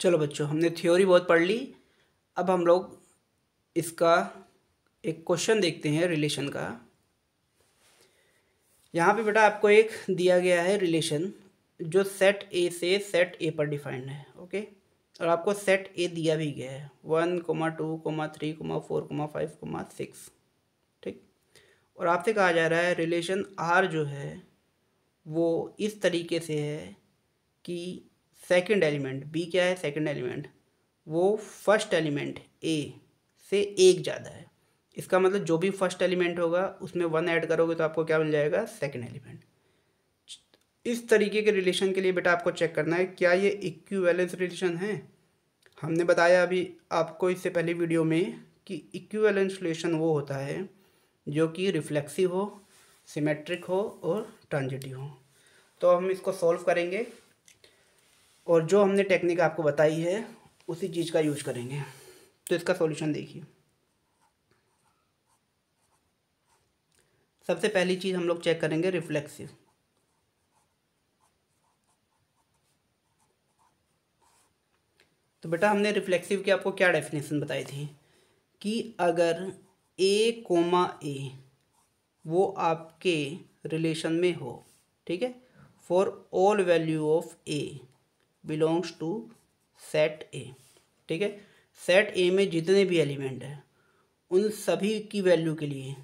चलो बच्चों हमने थ्योरी बहुत पढ़ ली अब हम लोग इसका एक क्वेश्चन देखते हैं रिलेशन का यहाँ पे बेटा आपको एक दिया गया है रिलेशन जो सेट ए से सेट ए पर डिफाइंड है ओके और आपको सेट ए दिया भी गया है one comma two comma three comma four comma five comma six ठीक और आपसे कहा जा रहा है रिलेशन आर जो है वो इस तरीके से है कि सेकंड एलिमेंट बी क्या है सेकंड एलिमेंट वो फर्स्ट एलिमेंट ए से एक ज़्यादा है इसका मतलब जो भी फर्स्ट एलिमेंट होगा उसमें वन ऐड करोगे तो आपको क्या मिल जाएगा सेकंड एलिमेंट इस तरीके के रिलेशन के लिए बेटा आपको चेक करना है क्या ये इक्वेलेंस रिलेशन है हमने बताया अभी आपको इससे पहले वीडियो में कि इक्वेलेंस रिलेशन वो होता है जो कि रिफ्लेक्सिव हो सिमेट्रिक हो और ट्रांजिटिव हो तो हम इसको सॉल्व करेंगे और जो हमने टेक्निक आपको बताई है उसी चीज़ का यूज करेंगे तो इसका सॉल्यूशन देखिए सबसे पहली चीज़ हम लोग चेक करेंगे रिफ्लेक्सिव तो बेटा हमने रिफ्लेक्सिव की आपको क्या डेफिनेशन बताई थी कि अगर ए कोमा ए वो आपके रिलेशन में हो ठीक है for all value of A belongs to set A ठीक है सेट ए में जितने भी एलिमेंट हैं उन सभी की वैल्यू के लिए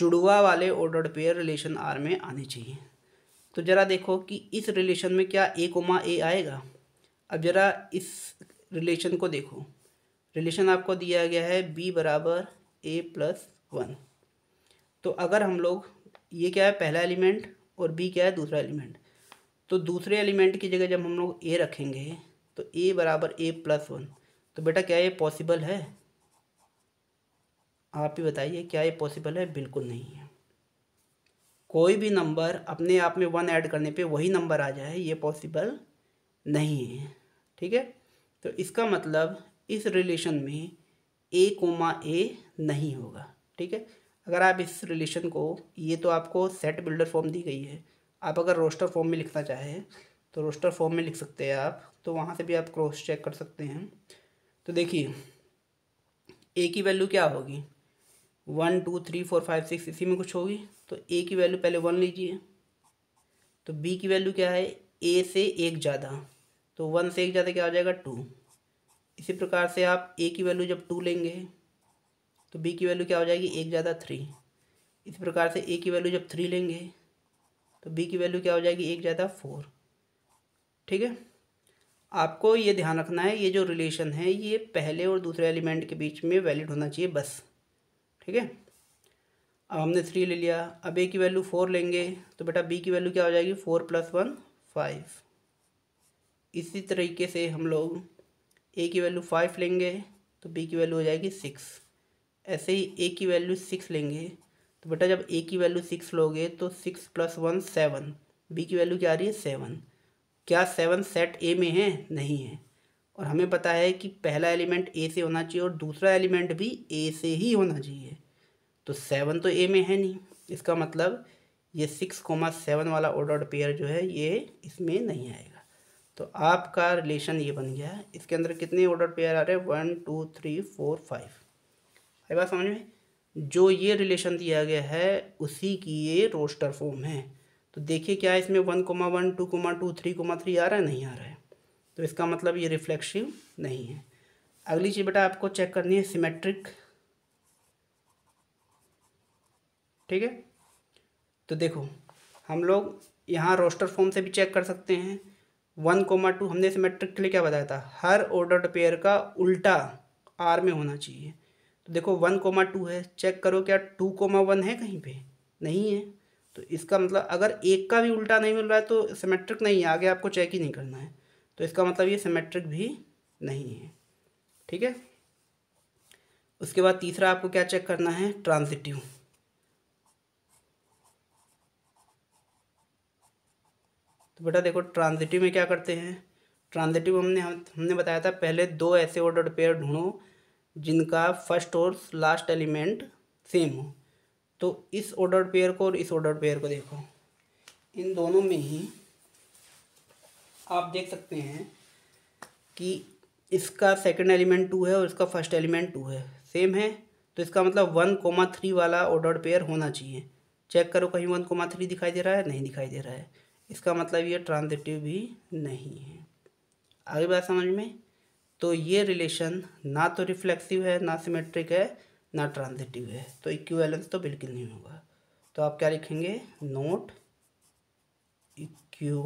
जुड़वा वाले ऑर्डर्ड पेयर रिलेशन आर में आने चाहिए तो ज़रा देखो कि इस रिलेशन में क्या ए कोमा ए आएगा अब ज़रा इस रिलेशन को देखो रिलेशन आपको दिया गया है बी बराबर ए प्लस वन तो अगर हम लोग ये क्या है पहला एलिमेंट और बी क्या है दूसरा एलिमेंट तो दूसरे एलिमेंट की जगह जब हम लोग ए रखेंगे तो ए बराबर ए प्लस वन तो बेटा क्या ये पॉसिबल है आप ही बताइए क्या ये पॉसिबल है बिल्कुल नहीं है कोई भी नंबर अपने आप में वन ऐड करने पे वही नंबर आ जाए ये पॉसिबल नहीं है ठीक है तो इसका मतलब इस रिलेशन में ए कोमा ए नहीं होगा ठीक है अगर आप इस रिलेशन को ये तो आपको सेट बिल्डर फॉर्म दी गई है आप अगर रोस्टर फॉर्म में लिखना चाहें तो रोस्टर फॉर्म में लिख सकते हैं आप तो वहाँ से भी आप क्रॉस चेक कर सकते हैं तो देखिए ए की वैल्यू क्या होगी one two three four five six इसी में कुछ होगी तो ए की वैल्यू पहले वन लीजिए तो बी की वैल्यू क्या है ए से एक ज़्यादा तो वन से एक ज़्यादा क्या हो जाएगा टू इसी प्रकार से आप ए की वैल्यू जब टू लेंगे तो बी की वैल्यू क्या हो जाएगी एक ज़्यादा थ्री इसी प्रकार से ए की वैल्यू जब थ्री लेंगे तो बी की वैल्यू क्या हो जाएगी एक ज़्यादा फोर ठीक है आपको ये ध्यान रखना है ये जो रिलेशन है ये पहले और दूसरे एलिमेंट के बीच में वैलिड होना चाहिए बस ठीक है अब हमने थ्री ले लिया अब ए की वैल्यू फोर लेंगे तो बेटा बी की वैल्यू क्या हो जाएगी फोर प्लस वन फाइव इसी तरीके से हम लोग ए की वैल्यू फाइव लेंगे तो बी की वैल्यू हो जाएगी सिक्स ऐसे ही ए की वैल्यू सिक्स लेंगे तो बेटा जब ए की वैल्यू सिक्स लोगे तो six plus one seven B की वैल्यू क्या आ रही है सेवन क्या सेवन सेट ए में है नहीं है और हमें पता है कि पहला एलिमेंट ए से होना चाहिए और दूसरा एलिमेंट भी ए से ही होना चाहिए तो सेवन तो ए में है नहीं इसका मतलब ये सिक्स कोमा सेवन वाला ऑर्डर पेयर जो है ये इसमें नहीं आएगा तो आपका रिलेशन ये बन गया इसके अंदर कितने ऑर्डर पेयर आ रहे हैं one two three four five आई बात समझ में जो ये रिलेशन दिया गया है उसी की ये रोस्टर फॉर्म है तो देखिए क्या इसमें one comma one two comma two three comma three आ रहा है नहीं आ रहा है तो इसका मतलब ये रिफ्लेक्शिव नहीं है अगली चीज़ बेटा आपको चेक करनी है सिमेट्रिक ठीक है तो देखो हम लोग यहाँ रोस्टर फॉर्म से भी चेक कर सकते हैं वन कोमा टू हमने सिमेट्रिक के लिए क्या बताया था हर ऑर्डर्ड पेयर का उल्टा आर में होना चाहिए तो देखो वन कोमा टू है चेक करो क्या टू कोमा वन है कहीं पे नहीं है तो इसका मतलब अगर एक का भी उल्टा नहीं मिल रहा है तो सिमेट्रिक नहीं है आगे आपको चेक ही नहीं करना है तो इसका मतलब ये सिमेट्रिक भी नहीं है ठीक है उसके बाद तीसरा आपको क्या चेक करना है ट्रांसिटिव तो बेटा देखो ट्रांजिटिव में क्या करते हैं ट्रांजिटिव हमने हम, हमने बताया था पहले दो ऐसे ऑर्डर पेयर ढूंढो जिनका फर्स्ट और लास्ट एलिमेंट सेम हो तो इस ऑर्डर्ड पेयर को और इस ऑर्डर्ड पेयर को देखो इन दोनों में ही आप देख सकते हैं कि इसका सेकंड एलिमेंट टू है और इसका फर्स्ट एलिमेंट टू है सेम है तो इसका मतलब वन कोमा थ्री वाला ऑर्डर्ड पेयर होना चाहिए चेक करो कहीं वन कोमा थ्री दिखाई दे रहा है नहीं दिखाई दे रहा है इसका मतलब ये ट्रांजिटिव भी नहीं है आगे बात समझ में तो ये रिलेशन ना तो रिफ्लेक्सिव है ना सिमेट्रिक है ना ट्रांजिटिव है तो इक्वेलेंस तो बिल्कुल नहीं होगा तो आप क्या लिखेंगे नोट इक्यू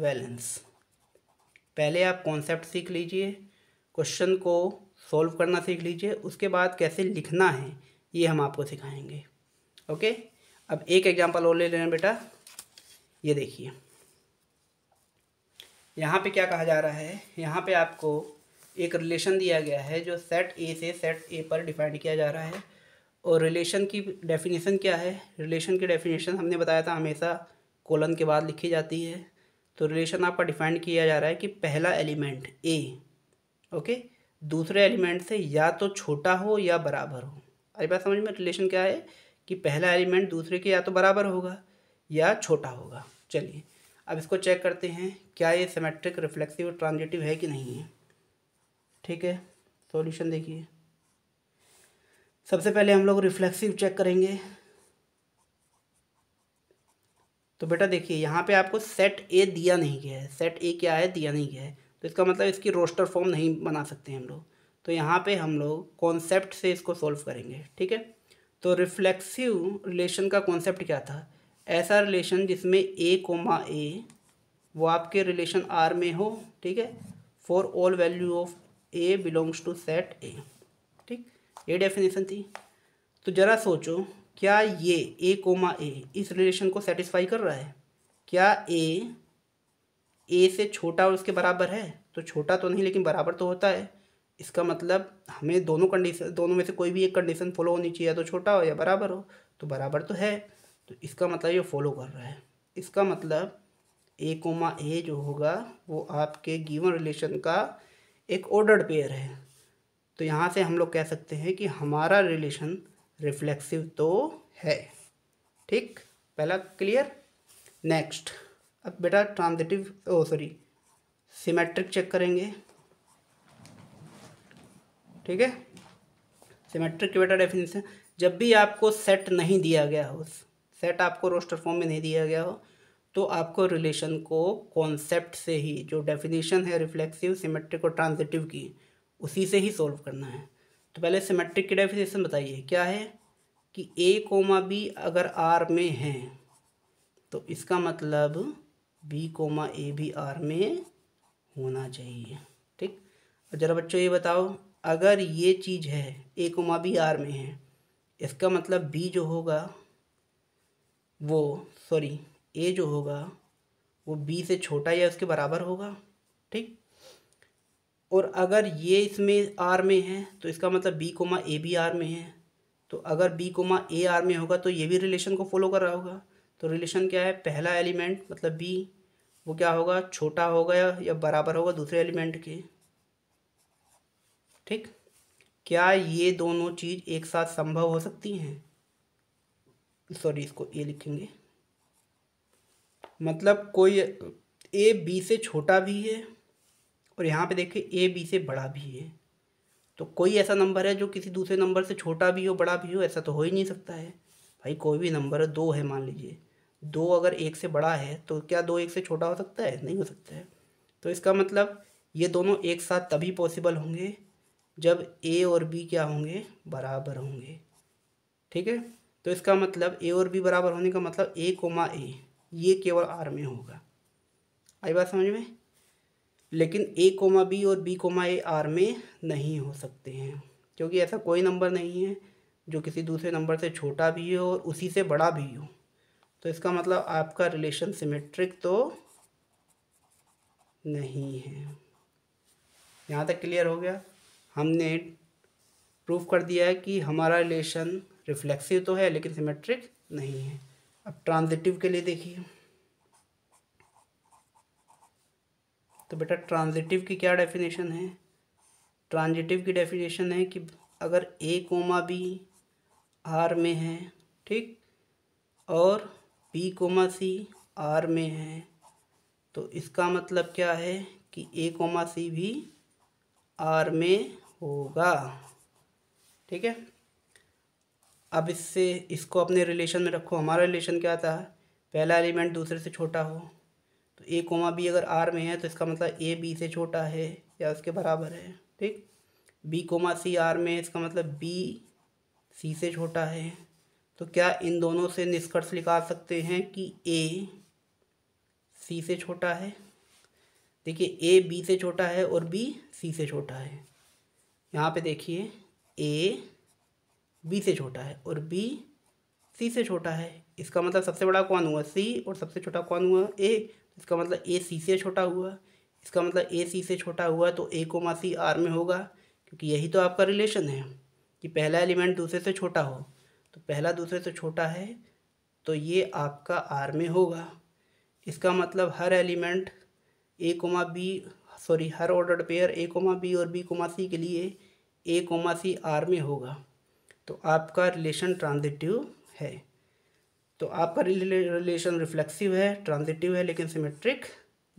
वैलेंस पहले आप कॉन्सेप्ट सीख लीजिए क्वेश्चन को सॉल्व करना सीख लीजिए उसके बाद कैसे लिखना है ये हम आपको सिखाएंगे ओके अब एक एग्जांपल और ले लेना बेटा ये देखिए यहाँ पे क्या कहा जा रहा है यहाँ पे आपको एक रिलेशन दिया गया है जो सेट ए से सेट ए पर डिफाइंड किया जा रहा है और रिलेशन की डेफिनेशन क्या है रिलेशन की डेफिनेशन हमने बताया था हमेशा कोलन के बाद लिखी जाती है तो रिलेशन आपका डिफाइंड किया जा रहा है कि पहला एलिमेंट ए ओके दूसरे एलिमेंट से या तो छोटा हो या बराबर हो अरे बात समझ में रिलेशन क्या है कि पहला एलिमेंट दूसरे के या तो बराबर होगा या छोटा होगा चलिए अब इसको चेक करते हैं क्या ये सिमेट्रिक रिफ्लेक्सिव ट्रांजिटिव है कि नहीं है ठीक है सॉल्यूशन देखिए सबसे पहले हम लोग रिफ्लेक्सिव चेक करेंगे तो बेटा देखिए यहाँ पे आपको सेट ए दिया नहीं गया है सेट ए क्या है दिया नहीं गया है तो इसका मतलब इसकी रोस्टर फॉर्म नहीं बना सकते हम लोग तो यहाँ पे हम लोग कॉन्सेप्ट से इसको सॉल्व करेंगे ठीक है तो रिफ्लेक्सिव रिलेशन का कॉन्सेप्ट क्या था ऐसा रिलेशन जिसमें ए कोमा ए वो आपके रिलेशन आर में हो ठीक है for all value of A belongs to set A ठीक ये डेफिनेशन थी तो ज़रा सोचो क्या ये ए कोमा ए इस रिलेशन को सेटिस्फाई कर रहा है क्या ए ए से छोटा और उसके बराबर है तो छोटा तो नहीं लेकिन बराबर तो होता है इसका मतलब हमें दोनों कंडीशन दोनों में से कोई भी एक कंडीशन फॉलो होनी चाहिए या तो छोटा हो या बराबर हो तो बराबर तो है तो इसका मतलब ये फॉलो कर रहा है इसका मतलब ए कोमा ए जो होगा वो आपके गिवन रिलेशन का एक ऑर्डर्ड पेयर है तो यहाँ से हम लोग कह सकते हैं कि हमारा रिलेशन रिफ्लेक्सिव तो है ठीक पहला क्लियर नेक्स्ट अब बेटा transitive oh sorry symmetric check करेंगे ठीक है सिमेट्रिक की बेटा डेफिनेशन जब भी आपको सेट नहीं दिया गया हो सेट आपको रोस्टर फॉर्म में नहीं दिया गया हो तो आपको रिलेशन को कॉन्सेप्ट से ही जो डेफिनेशन है रिफ्लेक्सिव सिमेट्रिक और ट्रांजिटिव की उसी से ही सॉल्व करना है तो पहले सिमेट्रिक की डेफिनेशन बताइए क्या है कि ए कोमा बी अगर आर में है तो इसका मतलब बी कोमा ए भी आर में होना चाहिए ठीक और ज़रा बच्चों ये बताओ अगर ये चीज़ है ए कोमा बी आर में है इसका मतलब बी जो होगा वो सॉरी ए जो होगा वो बी से छोटा या उसके बराबर होगा ठीक और अगर ये इसमें आर में है तो इसका मतलब बी कोमा ए भी आर में है तो अगर बी कोमा ए आर में होगा तो ये भी रिलेशन को फॉलो कर रहा होगा तो रिलेशन क्या है पहला एलिमेंट मतलब बी वो क्या होगा छोटा होगा या, या बराबर होगा दूसरे एलिमेंट के ठीक क्या ये दोनों चीज़ एक साथ संभव हो सकती हैं सॉरी इसको ए लिखेंगे मतलब कोई ए बी से छोटा भी है और यहाँ पे देखिए ए बी से बड़ा भी है तो कोई ऐसा नंबर है जो किसी दूसरे नंबर से छोटा भी हो बड़ा भी हो ऐसा तो हो ही नहीं सकता है भाई कोई भी नंबर दो है मान लीजिए दो अगर एक से बड़ा है तो क्या दो एक से छोटा हो सकता है नहीं हो सकता है तो इसका मतलब ये दोनों एक साथ तभी पॉसिबल होंगे जब ए और बी क्या होंगे बराबर होंगे ठीक है तो इसका मतलब ए और बी बराबर होने का मतलब ए कोमा ए ये केवल आर में होगा आई बात समझ में लेकिन ए कोमा बी और बी कोमा ए आर में नहीं हो सकते हैं क्योंकि ऐसा कोई नंबर नहीं है जो किसी दूसरे नंबर से छोटा भी हो और उसी से बड़ा भी हो तो इसका मतलब आपका रिलेशन सिमेट्रिक तो नहीं है यहाँ तक क्लियर हो गया हमने प्रूफ कर दिया है कि हमारा रिलेशन रिफ्लेक्सिव तो है लेकिन सिमेट्रिक नहीं है अब ट्रांजिटिव के लिए देखिए तो बेटा ट्रांजिटिव की क्या डेफिनेशन है ट्रांजिटिव की डेफिनेशन है कि अगर ए कोमा बी आर में है ठीक और बी कोमा सी आर में है तो इसका मतलब क्या है कि ए कोमा सी भी आर में होगा ठीक है अब इससे इसको अपने रिलेशन में रखो हमारा रिलेशन क्या आता है पहला एलिमेंट दूसरे से छोटा हो तो ए कोमा बी अगर आर में है तो इसका मतलब ए बी से छोटा है या उसके बराबर है ठीक बी कोमा सी आर में है इसका मतलब बी सी से छोटा है तो क्या इन दोनों से निष्कर्ष निकाल सकते हैं कि ए सी से छोटा है देखिए ए बी से छोटा है और बी सी से छोटा है यहाँ पे देखिए ए बी से छोटा है और बी सी से छोटा है इसका मतलब सबसे बड़ा कौन हुआ सी और सबसे छोटा कौन हुआ ए इसका मतलब ए सी से छोटा हुआ इसका मतलब ए सी से छोटा हुआ तो ए को सी आर में होगा क्योंकि यही तो आपका रिलेशन है कि पहला एलिमेंट दूसरे से छोटा हो तो पहला दूसरे से छोटा है तो ये आपका आर में होगा इसका मतलब हर element A comma B sorry हर order pair A comma B और बी कोमा सी के लिए ए कोमा सी आर में होगा तो आपका रिलेशन ट्रांजिटिव है तो आपका रिलेशन रिफ्लेक्सिव है ट्रांजिटिव है लेकिन सिमेट्रिक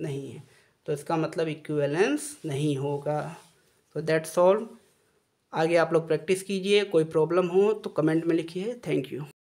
नहीं है तो इसका मतलब इक्वेलेंस नहीं होगा तो दैट्स ऑल आगे आप लोग प्रैक्टिस कीजिए कोई प्रॉब्लम हो तो कमेंट में लिखिए थैंक यू